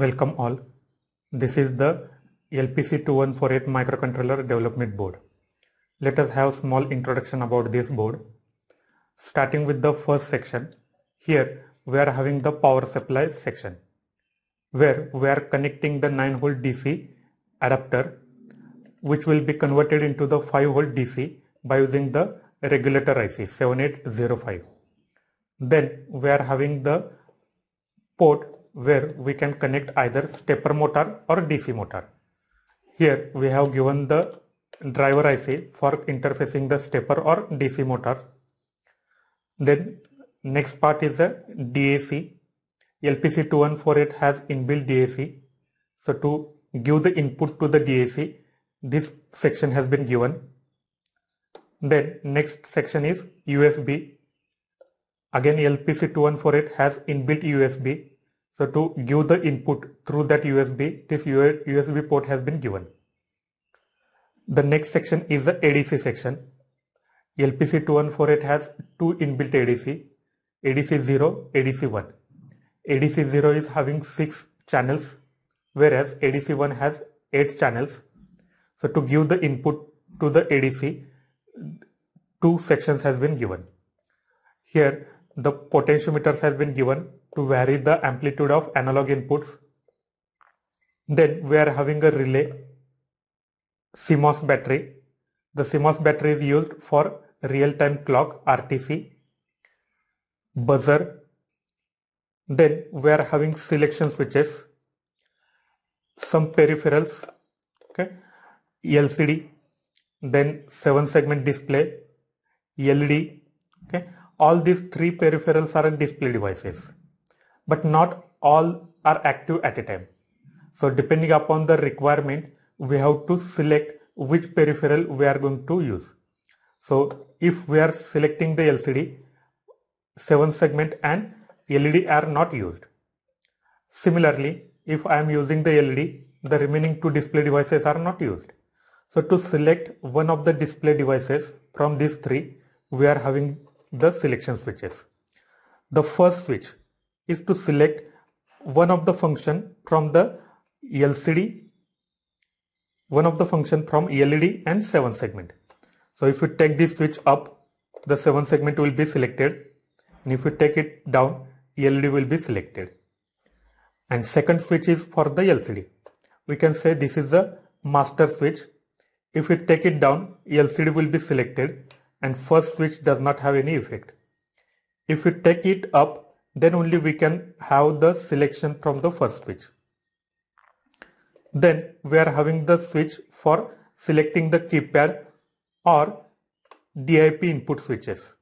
Welcome all. This is the LPC2148 microcontroller development board. Let us have small introduction about this board. Starting with the first section, here we are having the power supply section where we are connecting the 9 volt DC adapter which will be converted into the 5 volt DC by using the regulator IC 7805. Then we are having the port where we can connect either stepper motor or DC motor. Here we have given the driver IC for interfacing the stepper or DC motor. Then next part is the DAC. LPC2148 has inbuilt DAC. So to give the input to the DAC, this section has been given. Then next section is USB. Again LPC2148 has inbuilt USB so to give the input through that USB, this USB port has been given. The next section is the ADC section. LPC2148 has two inbuilt ADC, ADC0, ADC1. ADC0 is having 6 channels whereas ADC1 has 8 channels. So to give the input to the ADC, two sections has been given. Here the potentiometers has been given to vary the amplitude of analog inputs. Then we are having a relay CMOS battery. The CMOS battery is used for real-time clock RTC buzzer. Then we are having selection switches, some peripherals, okay, LCD, then seven segment display, LED, okay. All these three peripherals are display devices but not all are active at a time. So depending upon the requirement, we have to select which peripheral we are going to use. So if we are selecting the LCD, 7 segment and LED are not used. Similarly, if I am using the LED, the remaining two display devices are not used. So to select one of the display devices from these three, we are having the selection switches. The first switch is to select one of the function from the LCD, one of the function from LED and 7 segment. So if you take this switch up, the 7 segment will be selected and if you take it down, LED will be selected. And second switch is for the LCD. We can say this is the master switch. If we take it down, LCD will be selected and first switch does not have any effect. If you take it up, then only we can have the selection from the first switch. Then we are having the switch for selecting the keypad or DIP input switches.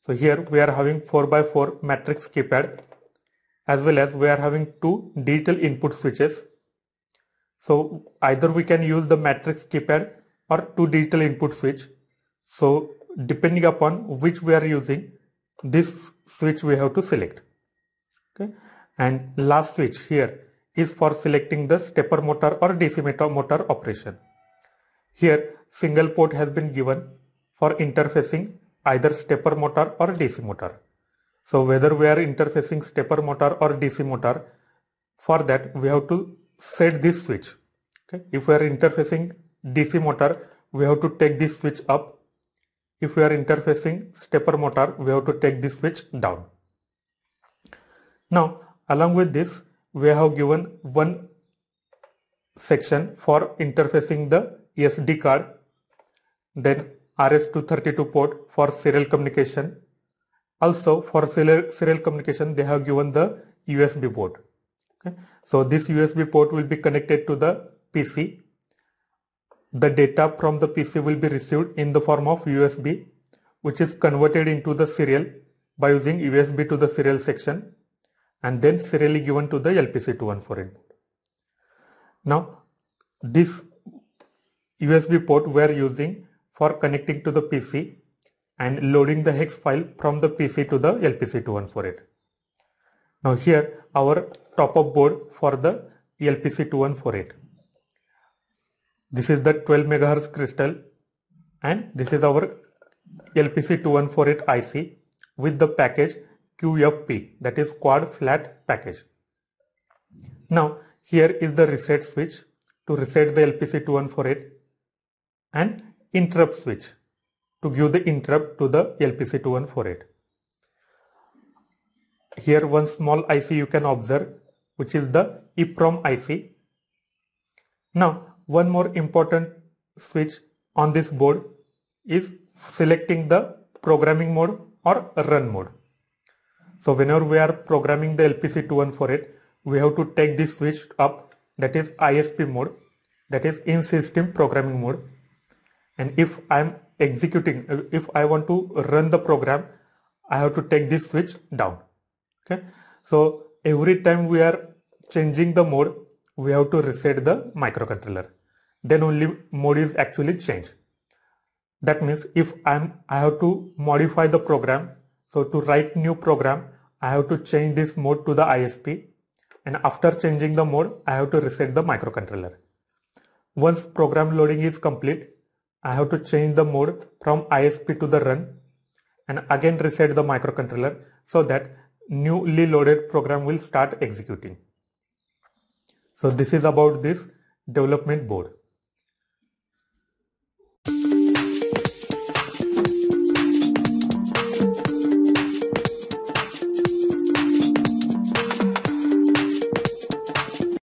So here we are having 4x4 matrix keypad as well as we are having two digital input switches. So either we can use the matrix keypad or two digital input switch. So depending upon which we are using, this switch we have to select okay and last switch here is for selecting the stepper motor or DC motor operation. Here single port has been given for interfacing either stepper motor or DC motor. So whether we are interfacing stepper motor or DC motor for that we have to set this switch. Okay. If we are interfacing DC motor we have to take this switch up. If we are interfacing stepper motor we have to take this switch down. Now, along with this, we have given one section for interfacing the SD card, then RS-232 port for serial communication. Also, for serial, serial communication, they have given the USB port. Okay. So, this USB port will be connected to the PC. The data from the PC will be received in the form of USB, which is converted into the serial by using USB to the serial section and then serially given to the LPC214 input. Now this USB port we are using for connecting to the PC and loading the hex file from the PC to the LPC214. Now here our top-up board for the LPC2148. This is the 12 MHz crystal and this is our LPC2148 IC with the package QFP that is quad flat package. Now here is the reset switch to reset the LPC2148 and interrupt switch to give the interrupt to the LPC2148. Here one small IC you can observe which is the EPROM IC. Now one more important switch on this board is selecting the programming mode or run mode. So whenever we are programming the LPC2148, we have to take this switch up that is ISP mode that is in system programming mode. And if I'm executing, uh, if I want to run the program, I have to take this switch down. Okay. So every time we are changing the mode, we have to reset the microcontroller. Then only mode is actually changed. That means if I'm, I have to modify the program so to write new program, I have to change this mode to the ISP and after changing the mode, I have to reset the microcontroller. Once program loading is complete, I have to change the mode from ISP to the run and again reset the microcontroller so that newly loaded program will start executing. So this is about this development board.